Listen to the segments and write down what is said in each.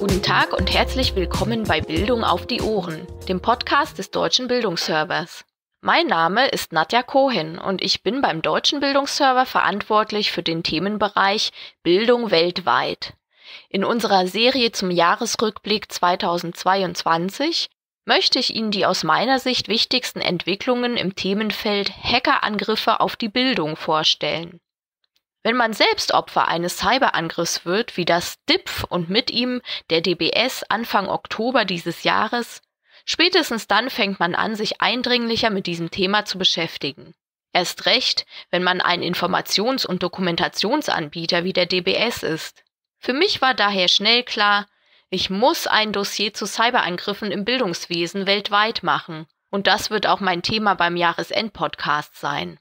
Guten Tag und herzlich willkommen bei Bildung auf die Ohren, dem Podcast des Deutschen Bildungsservers. Mein Name ist Nadja Kohen und ich bin beim Deutschen Bildungsserver verantwortlich für den Themenbereich Bildung weltweit. In unserer Serie zum Jahresrückblick 2022 möchte ich Ihnen die aus meiner Sicht wichtigsten Entwicklungen im Themenfeld Hackerangriffe auf die Bildung vorstellen. Wenn man selbst Opfer eines Cyberangriffs wird, wie das DIPF und mit ihm der DBS Anfang Oktober dieses Jahres, spätestens dann fängt man an, sich eindringlicher mit diesem Thema zu beschäftigen. Erst recht, wenn man ein Informations- und Dokumentationsanbieter wie der DBS ist. Für mich war daher schnell klar, ich muss ein Dossier zu Cyberangriffen im Bildungswesen weltweit machen. Und das wird auch mein Thema beim Jahresendpodcast sein.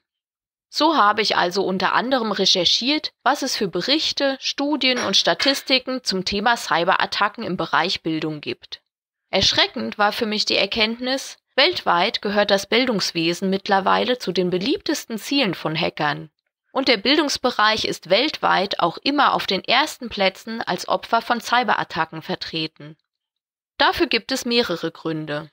So habe ich also unter anderem recherchiert, was es für Berichte, Studien und Statistiken zum Thema Cyberattacken im Bereich Bildung gibt. Erschreckend war für mich die Erkenntnis, weltweit gehört das Bildungswesen mittlerweile zu den beliebtesten Zielen von Hackern. Und der Bildungsbereich ist weltweit auch immer auf den ersten Plätzen als Opfer von Cyberattacken vertreten. Dafür gibt es mehrere Gründe.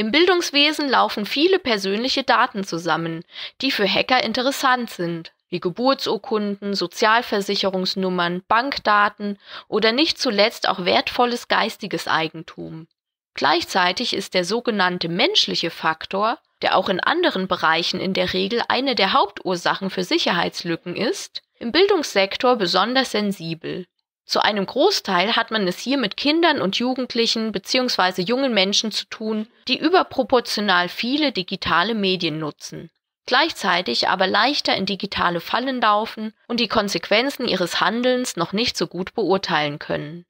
Im Bildungswesen laufen viele persönliche Daten zusammen, die für Hacker interessant sind, wie Geburtsurkunden, Sozialversicherungsnummern, Bankdaten oder nicht zuletzt auch wertvolles geistiges Eigentum. Gleichzeitig ist der sogenannte menschliche Faktor, der auch in anderen Bereichen in der Regel eine der Hauptursachen für Sicherheitslücken ist, im Bildungssektor besonders sensibel. Zu einem Großteil hat man es hier mit Kindern und Jugendlichen bzw. jungen Menschen zu tun, die überproportional viele digitale Medien nutzen, gleichzeitig aber leichter in digitale Fallen laufen und die Konsequenzen ihres Handelns noch nicht so gut beurteilen können.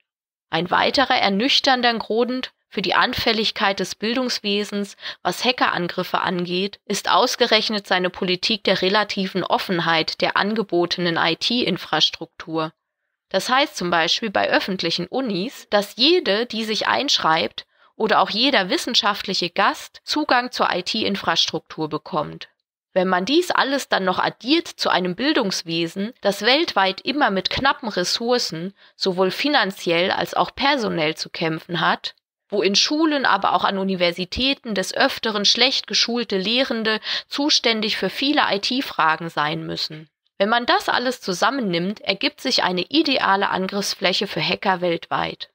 Ein weiterer ernüchternder Grund für die Anfälligkeit des Bildungswesens, was Hackerangriffe angeht, ist ausgerechnet seine Politik der relativen Offenheit der angebotenen IT-Infrastruktur, das heißt zum Beispiel bei öffentlichen Unis, dass jede, die sich einschreibt, oder auch jeder wissenschaftliche Gast Zugang zur IT-Infrastruktur bekommt. Wenn man dies alles dann noch addiert zu einem Bildungswesen, das weltweit immer mit knappen Ressourcen sowohl finanziell als auch personell zu kämpfen hat, wo in Schulen, aber auch an Universitäten des Öfteren schlecht geschulte Lehrende zuständig für viele IT-Fragen sein müssen. Wenn man das alles zusammennimmt, ergibt sich eine ideale Angriffsfläche für Hacker weltweit.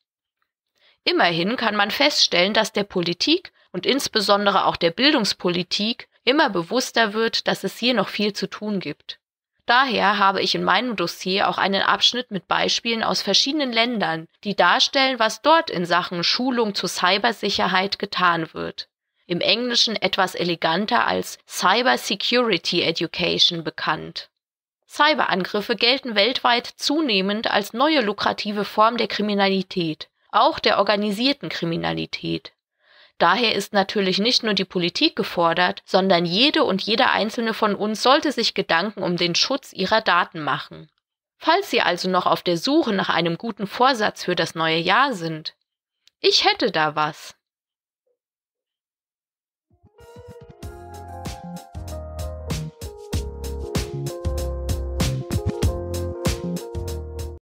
Immerhin kann man feststellen, dass der Politik und insbesondere auch der Bildungspolitik immer bewusster wird, dass es hier noch viel zu tun gibt. Daher habe ich in meinem Dossier auch einen Abschnitt mit Beispielen aus verschiedenen Ländern, die darstellen, was dort in Sachen Schulung zur Cybersicherheit getan wird. Im Englischen etwas eleganter als Cyber Security Education bekannt. Cyberangriffe gelten weltweit zunehmend als neue lukrative Form der Kriminalität, auch der organisierten Kriminalität. Daher ist natürlich nicht nur die Politik gefordert, sondern jede und jeder einzelne von uns sollte sich Gedanken um den Schutz ihrer Daten machen. Falls Sie also noch auf der Suche nach einem guten Vorsatz für das neue Jahr sind, ich hätte da was.